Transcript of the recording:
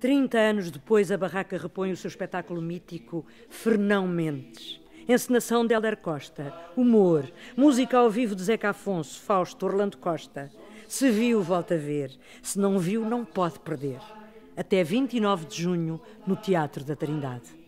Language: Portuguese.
30 anos depois, a barraca repõe o seu espetáculo mítico Fernão Mentes. Encenação de Helder Costa, humor, música ao vivo de Zeca Afonso, Fausto, Orlando Costa. Se viu, volta a ver. Se não viu, não pode perder. Até 29 de junho, no Teatro da Trindade.